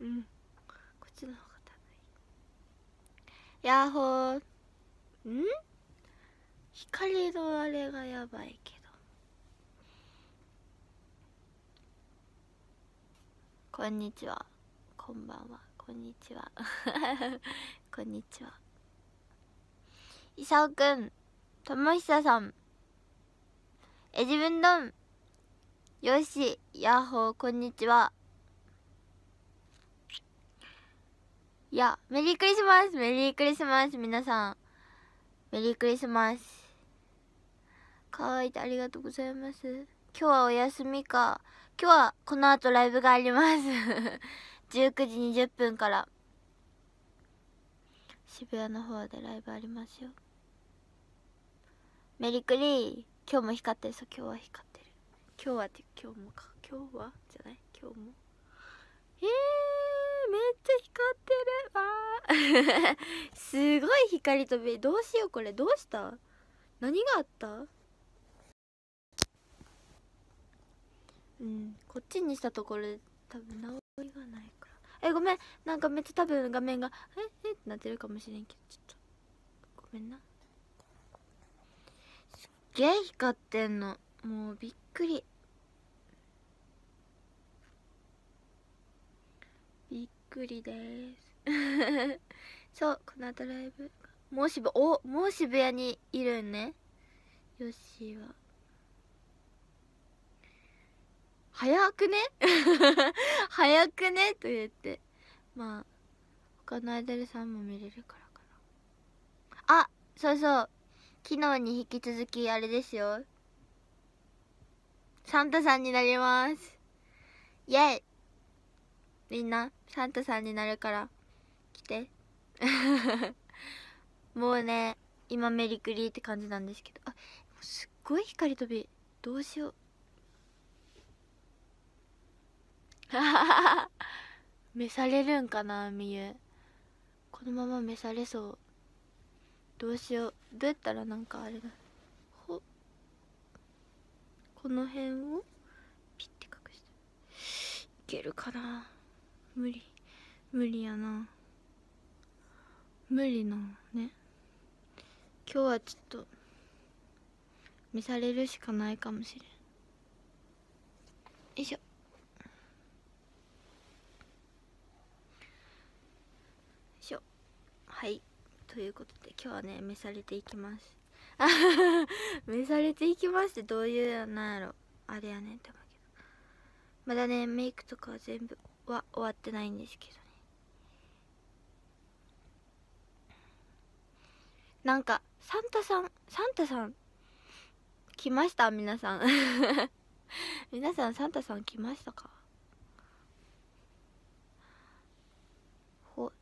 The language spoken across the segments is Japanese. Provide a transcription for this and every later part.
うんこっちの方が多分ヤッホーん光のあれがやばいけどこんにちはこんばんはこんにちは こんにちは伊沢くんともひささんえじぶんどんよしやっほーこんにちはいやメリークリスマスメリークリスマス皆さんメリークリスマス乾いてありがとうございます今日はお休みか今日はこの後ライブがあります19 時20分から渋谷の方でライブありますよメリクリ今日も光ってるそう今日は光って今日はって今日もか今日はじゃない今日もえー、めっちゃ光ってるわ すごい光飛びどうしようこれどうした何があったうんこっちにしたところで多分直りがないからえごめんなんかめっちゃ多分画面がええってなってるかもしれんけどちょっとごめんなすっげえ光ってんのもうびっくりくりです そうこのドライブもう渋おもう渋谷にいるんねよしは早くね 早くねと言ってまあ他のアイドルさんも見れるからかなあそうそう昨日に引き続きあれですよサンタさんになりますイェイみんなサンタさんになるから来て もうね今メリクリって感じなんですけどあすっごい光飛びどうしよう 召されるんかなみゆこのまま召されそうどうしようどうやったらなんかあれだほこの辺をピッて隠していけるかな無理無理やな無理なのね今日はちょっと見されるしかないかもしれんよいしょよいしょはいということで今日はね召されていきますあ召 されていきますってどういうなんやろあれやねんって思うけどまだねメイクとかは全部は終わってないんですけどねなんかサンタさんサンタさん来ました皆さん 皆さんサンタさん来ましたかほ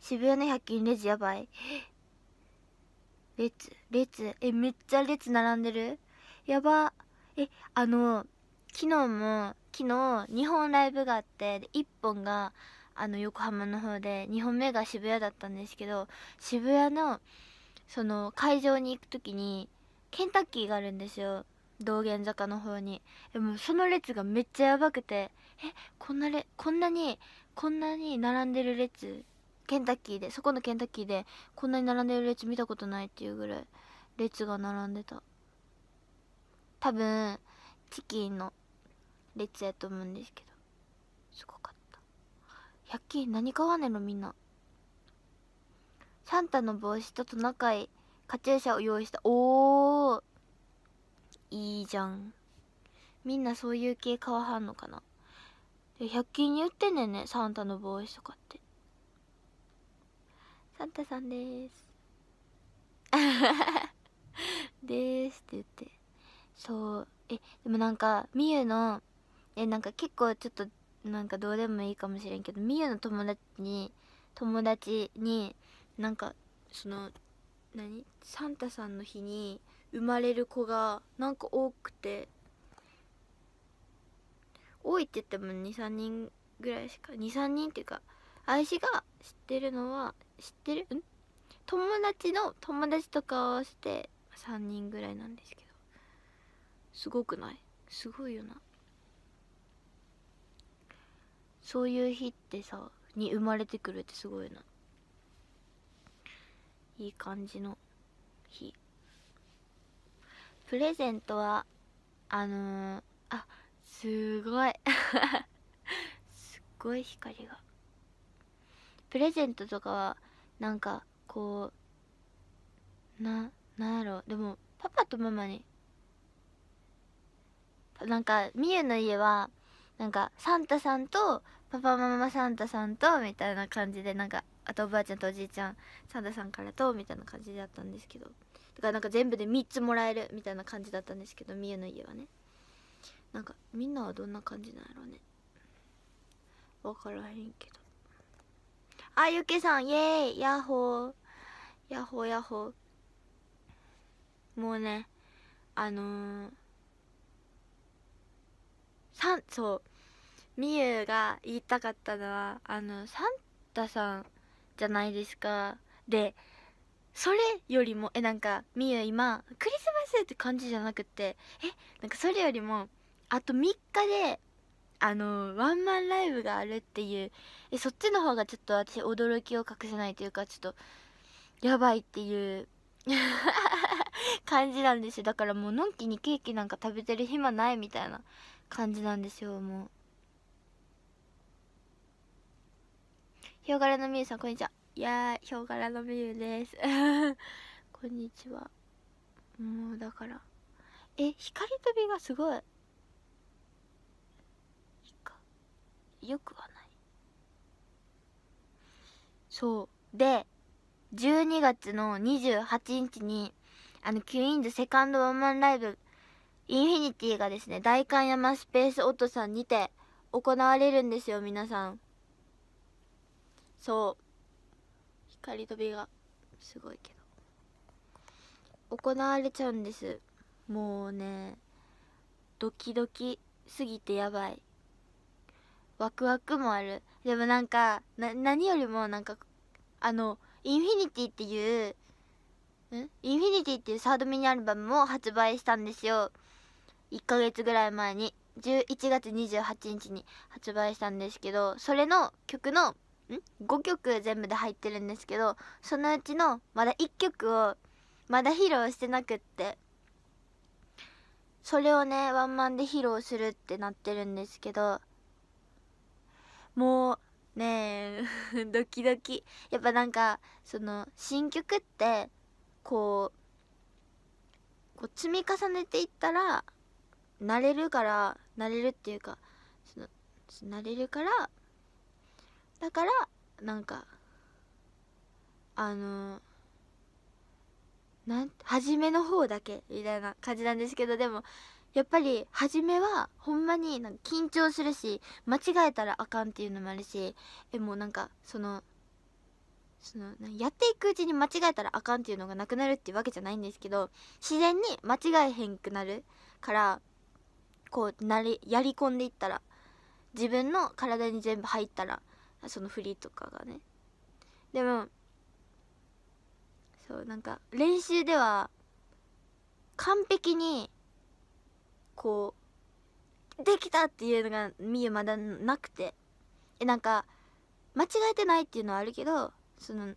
渋谷の百均レジやばい列列えめっちゃ列並んでるやばえあの昨日も昨日2本ライブがあって1本があの横浜の方で2本目が渋谷だったんですけど渋谷のその会場に行く時にケンタッキーがあるんですよ道玄坂の方にでもその列がめっちゃやばくてえこんなれこんなにこんなに並んでる列ケンタッキーでそこのケンタッキーでこんなに並んでる列見たことないっていうぐらい列が並んでた多分チキンの列やと思うんですけどすごかった100均何買わねえのみんなサンタの帽子とトナカイカチューシャを用意したおおいいじゃんみんなそういう系買わはんのかな100均に売ってんねんねサンタの帽子とかってサンタさんです ですって言ってそうえでもなんかみゆのえなんか結構ちょっとなんかどうでもいいかもしれんけどみゆの友達に友達になんかその何サンタさんの日に生まれる子がなんか多くて多いって言っても23人ぐらいしか23人っていうか愛しが知ってるのは知ってるん友達の友達とかをして3人ぐらいなんですけどすごくないすごいよなそういう日ってさに生まれてくるってすごいよないい感じの日プレゼントはあのー、あすごい すっごい光がプレゼントとかはなんかこうななんやろうでもパパとママになんかみゆの家はなんかサンタさんとパパママサンタさんとみたいな感じでなんかあとおばあちゃんとおじいちゃんサンタさんからとみたいな感じだったんですけどだからなんか全部で3つもらえるみたいな感じだったんですけどみゆの家はねなんかみんなはどんな感じなんやろうね分からへんけどあゆけさんイエーイヤッホーヤッホーヤッホーもうねあのーサそうみゆが言いたかったのはあのサンタさんじゃないですかでそれよりもえなんかみゆ今クリスマスって感じじゃなくってえなんかそれよりもあと3日であのワンマンライブがあるっていうえそっちの方がちょっと私驚きを隠せないというかちょっとやばいっていう感じなんですよだからもうのんきにケーキなんか食べてる暇ないみたいな感じなんですよもうヒョウ柄のみゆさんこんにちはいやヒョウ柄のみゆです こんにちはもうだからえ光飛びがすごいよくはないそうで12月の28日にあの、キュイーンズセカンドワンマンライブ、インフィニティがですね、代官山スペースオットさんにて行われるんですよ、皆さん。そう。光飛びがすごいけど。行われちゃうんです。もうね、ドキドキすぎてやばい。ワクワクもある。でもなんか、何よりもなんか、あの、インフィニティっていうインフィニティっていうサードミニアルバムも発売したんですよ1ヶ月ぐらい前に11月28日に発売したんですけどそれの曲のん5曲全部で入ってるんですけどそのうちのまだ1曲をまだ披露してなくってそれをねワンマンで披露するってなってるんですけどもうねえ ドキドキやっぱなんかその新曲ってこうこう積み重ねていったら慣れるから慣れるっていうかその慣れるからだからなんかあのなん初めの方だけみたいな感じなんですけどでもやっぱり初めはほんまになんか緊張するし間違えたらあかんっていうのもあるしえもうなんかそのそのやっていくうちに間違えたらあかんっていうのがなくなるっていうわけじゃないんですけど自然に間違えへんくなるからこうなりやり込んでいったら自分の体に全部入ったらその振りとかがねでもそうなんか練習では完璧にこうできたっていうのがみゆまだなくてえなんか間違えてないっていうのはあるけどその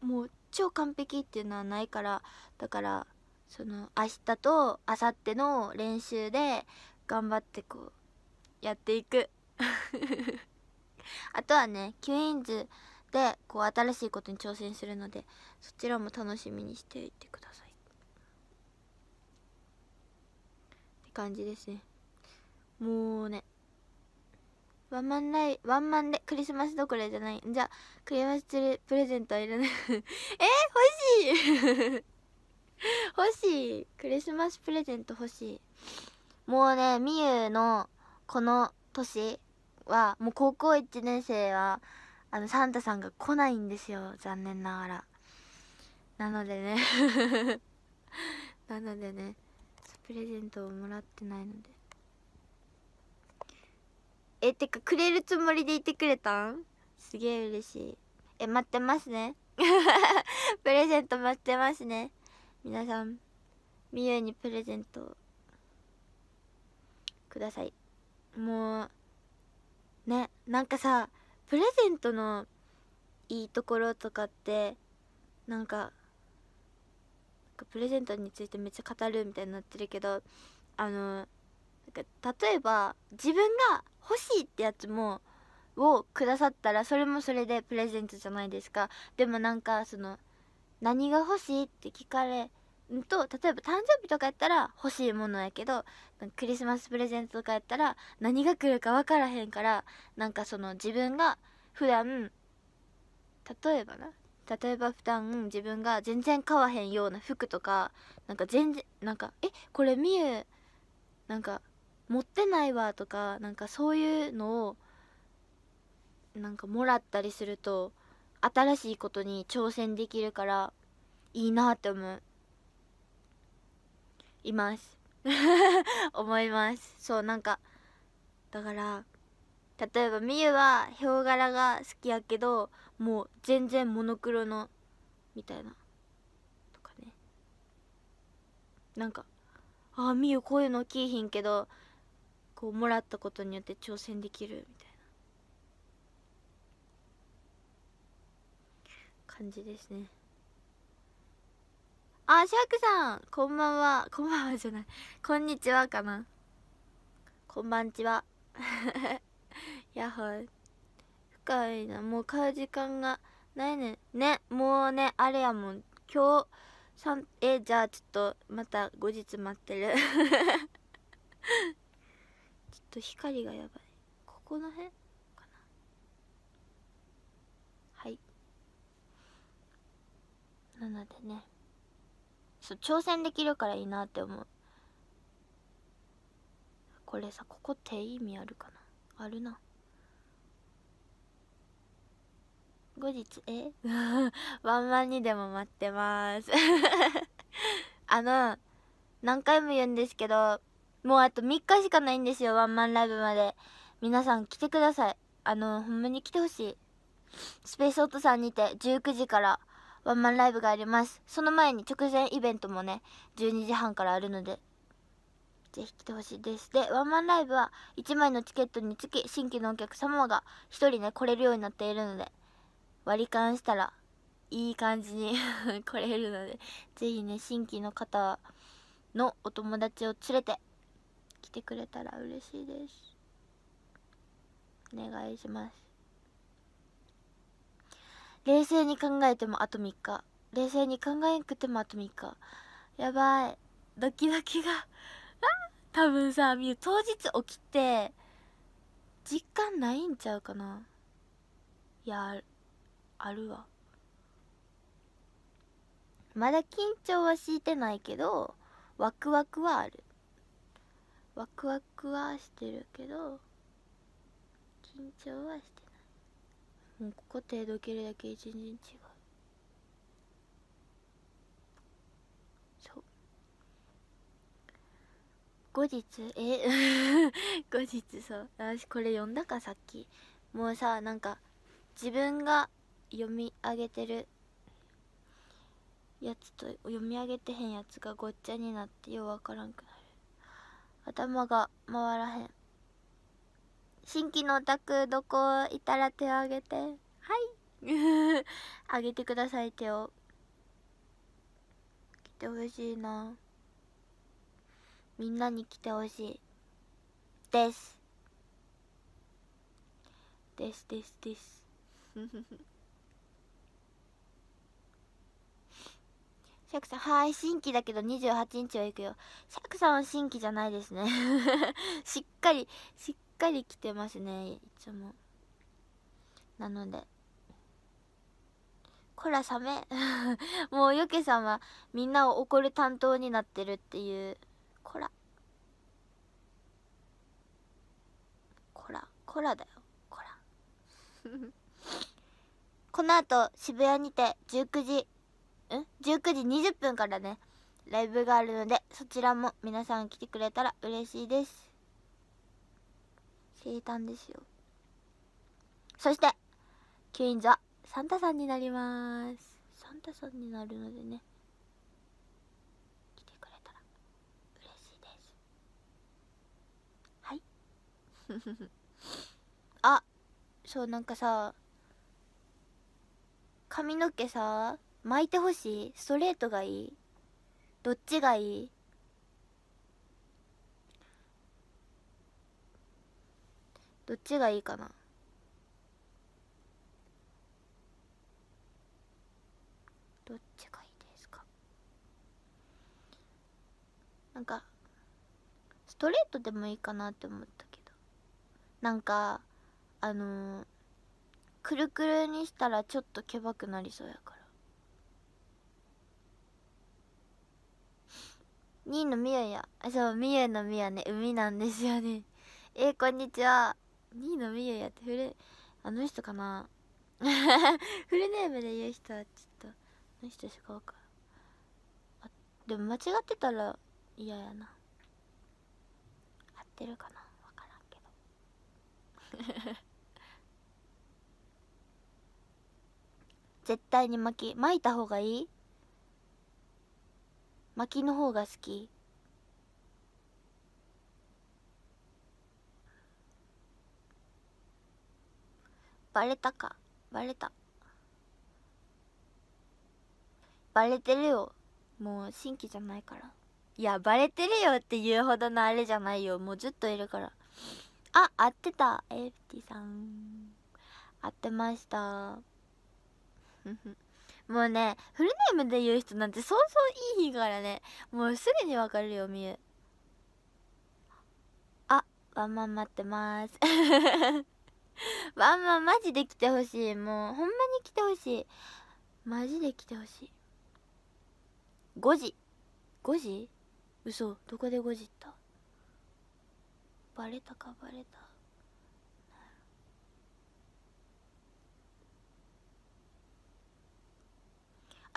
もう超完璧っていうのはないからだからその明日と明後日の練習で頑張ってこうやっていく あとはねキュインズでこう新しいことに挑戦するのでそちらも楽しみにしていてくださいって感じですねもうねワンマンライワンマンでクリスマスどころじゃないじゃクリスマスツリプレゼントはいらないえ欲しい 欲しいクリスマスプレゼント欲しいもうねみゆのこの年はもう高校1年生はあのサンタさんが来ないんですよ残念ながらなのでね なのでねプレゼントをもらってないのでえてかくれるつもりでいてくれたんすげえ嬉しいえ待ってますね プレゼント待ってますね皆さんみゆにプレゼントくださいもうねなんかさプレゼントのいいところとかってなんかプレゼントについてめっちゃ語るみたいになってるけどあの例えば自分が欲しいってやつもをくださったらそれもそれでプレゼントじゃないですかでもなんかその何が欲しいって聞かれると例えば誕生日とかやったら欲しいものやけどクリスマスプレゼントとかやったら何が来るか分からへんからなんかその自分が普段例えばな例えば普段自分が全然買わへんような服とかなんか全然なんかえこれみゆなんか持ってないわとかなんかそういうのをなんかもらったりすると新しいことに挑戦できるからいいなって思ういます 思いますそうなんかだから例えばみゆはヒョウ柄が好きやけどもう全然モノクロのみたいなとかねなんかああみゆこういうの着いひんけどこうもらったことによって挑戦できるみたいな感じですねあシャークさんこんばんは こんばんはじゃないこんにちはかなこんばんちはやほい深いなもう買う時間がないねねもうねあれやもん今日さんえじゃあちょっとまた後日待ってる と光がやばいここの辺かなはいなのでねそう挑戦できるからいいなって思うこれさここって意味あるかなあるな後日え ワンマンにでも待ってます あの何回も言うんですけどもうあと3日しかないんですよ、ワンマンライブまで。皆さん来てください。あの、ほんまに来てほしい。スペースオートさんにて19時からワンマンライブがあります。その前に直前イベントもね、12時半からあるので、ぜひ来てほしいです。で、ワンマンライブは1枚のチケットにつき、新規のお客様が1人ね、来れるようになっているので、割り勘したらいい感じに 来れるので、ぜひね、新規の方のお友達を連れて来てくれたら嬉しいですお願いします冷静に考えてもあと3日冷静に考えなくてもあと3日やばいドキドキが多分さみゆ当日起きて実感ないんちゃうかないやあるわまだ緊張はしてないけどワクワクはあるワクワクはしてるけど緊張はしてないもうここ手どけるだけ全然違うそう後日え 後日そう私これ読んだかさっきもうさなんか自分が読み上げてるやつと読み上げてへんやつがごっちゃになってようわからんくなる頭が回らへん新規のお宅どこいたら手を挙げてはいあ げてください手を来てほしいなみんなに来てほしいですですですです シャクさん、はい、新規だけど28日は行くよ。シャクさんは新規じゃないですね。しっかり、しっかり来てますね、いつも。なので。こら、サメ。もう、ヨケさんはみんなを怒る担当になってるっていう。こら。こら、こらだよ、こら。この後、渋谷にて19時。19時20分からねライブがあるのでそちらも皆さん来てくれたら嬉しいです生誕ですよそしてキュインズはサンタさんになりますサンタさんになるのでね来てくれたら嬉しいですはい あそうなんかさ髪の毛さ巻いてほしいストレートがいいどっちがいいどっちがいいかなどっちがいいですかなんかストレートでもいいかなって思ったけどなんかあのー、くるくるにしたらちょっとけばくなりそうやからにのみややあそうみやのみやね海なんですよねえー、こんにちはにのみややってフルあの人かな フルネームで言う人はちょっとあの人しかわかあでも間違ってたら嫌やな合ってるかなわからんけど 絶対に巻き巻いた方がいい薪の方が好きバレたかバレたバレてるよもう新規じゃないからいやバレてるよって言うほどのあれじゃないよもうずっといるからあ合ってたエフティさん合ってましたふふもうね、フルネームで言う人なんてそうそういいからね。もうすぐにわかるよ、みゆ。あ、ワンマン待ってます。ワンマンマジで来てほしい。もう、ほんまに来てほしい。マジで来てほしい。5時。5時嘘、どこで5時ったバレたかバレた。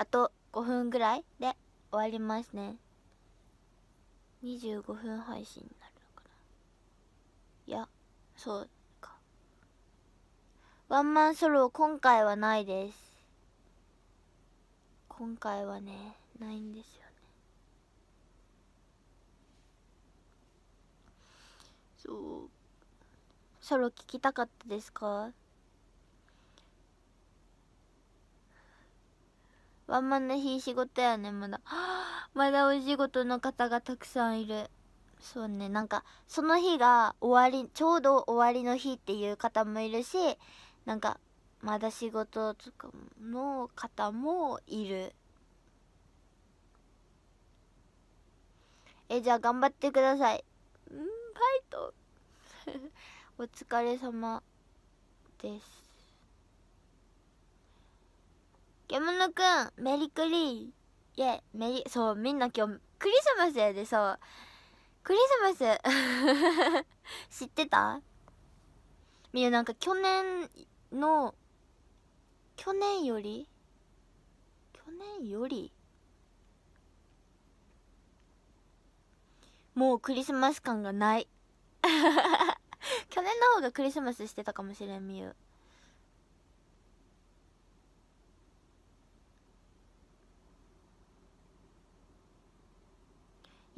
あと5分ぐらいで終わりますね25分配信になるのかないやそうかワンマンソロ今回はないです今回はねないんですよねそうソロ聞きたかったですかワンマンの日仕事やねまだ まだお仕事の方がたくさんいるそうねなんかその日が終わりちょうど終わりの日っていう方もいるしなんかまだ仕事とかの方もいるえじゃあ頑張ってくださいんファイト お疲れ様です獣くんメリクリーイェメリそうみんな今日クリスマスやでそうクリスマス 知ってたみゆなんか去年の去年より去年よりもうクリスマス感がない 去年の方がクリスマスしてたかもしれんみゆ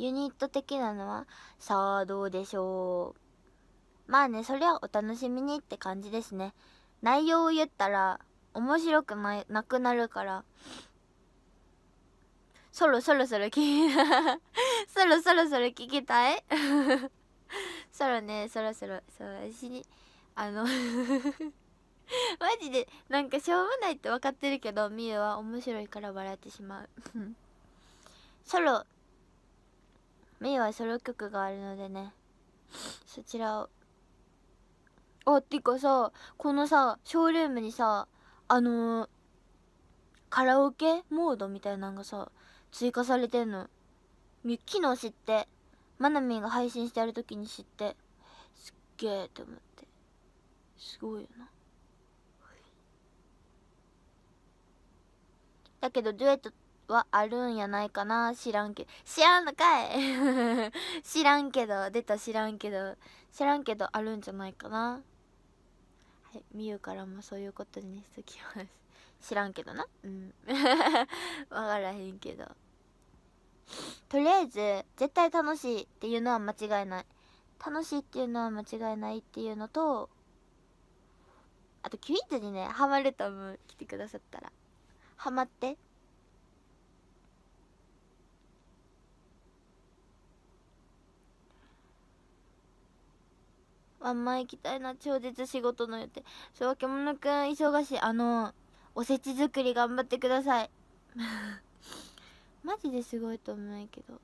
ユニット的なのはさあどうでしょうまあねそれはお楽しみにって感じですね内容を言ったら面白くななくなるからそろそろそろ聞き そろそろそろ聞きたいそろねそろそろそうにあのマジでなんかしょうもないって分かってるけどみゆは面白いから笑ってしまうソロメイはソロ曲があるのでねそちらをあっていうかさこのさショールームにさあのー、カラオケモードみたいなのがさ追加されてんの昨日知ってまなみが配信してる時に知ってすっげえと思ってすごいよなだけどデュエットってはあるんやないかな知らんけど知らんのかい 知らんけど出た知らんけど知らんけどあるんじゃないかなはいみゆからもそういうことにしときます知らんけどなうん分 からへんけどとりあえず絶対楽しいっていうのは間違いない楽しいっていうのは間違いないっていうのとあとキュイッズにねハマると思う来てくださったらハマってワンマン行きたいな超絶仕事の予定そうわけくん忙しいあのおせち作り頑張ってください マジですごいと思うけど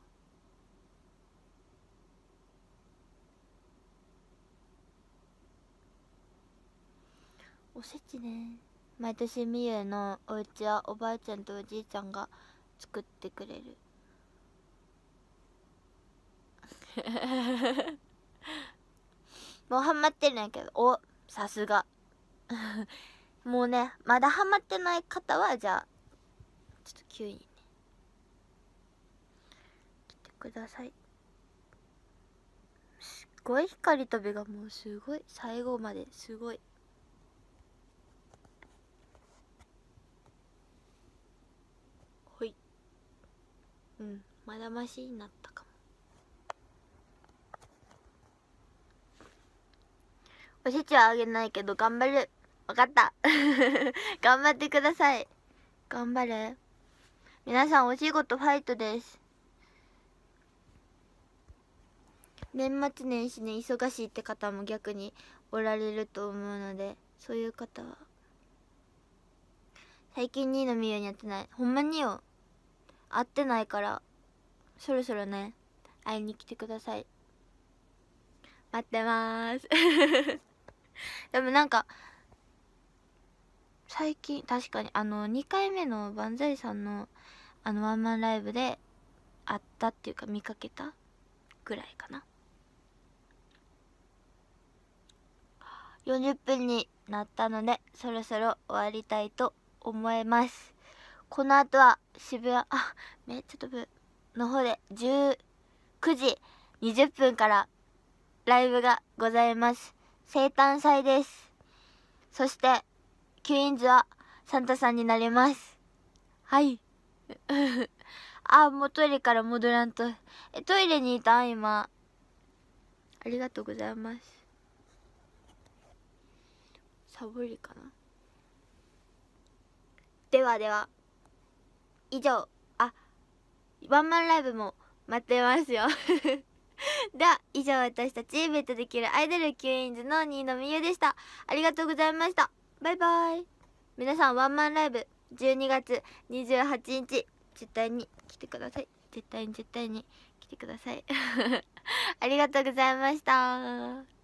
おせちね毎年みゆのお家はおばあちゃんとおじいちゃんが作ってくれる もうハマってるんやけど、お、さすが。もうね、まだハマってない方は、じゃあ、ちょっと急にね、来てください。すっごい光飛びがもうすごい、最後まですごい。ほい。うん、まだましになった。おせちはあげないけど頑張るわかった 頑張ってください頑張れ皆さんお仕事ファイトです年末年始ね忙しいって方も逆におられると思うのでそういう方は最近2位のみゆに会ってないほんまによ会ってないからそろそろね会いに来てください待ってます でもなんか最近確かにあの2回目の万歳さんのあのワンマンライブで会ったっていうか見かけたぐらいかな40分になったのでそろそろ終わりたいと思いますこの後は渋谷あめっちゃ飛ぶの方で19時20分からライブがございます生誕祭です。そして、キュインズはサンタさんになります。はい。あ、もうトイレから戻らんと。え、トイレにいた今。ありがとうございます。サボりかなではでは、以上、あ、ワンマンライブも待ってますよ で は以上私たちベッドできるアイドルキュインズの新野美優でしたありがとうございましたバイバイ皆さんワンマンライブ12月28日絶対に来てください絶対に絶対に来てください ありがとうございました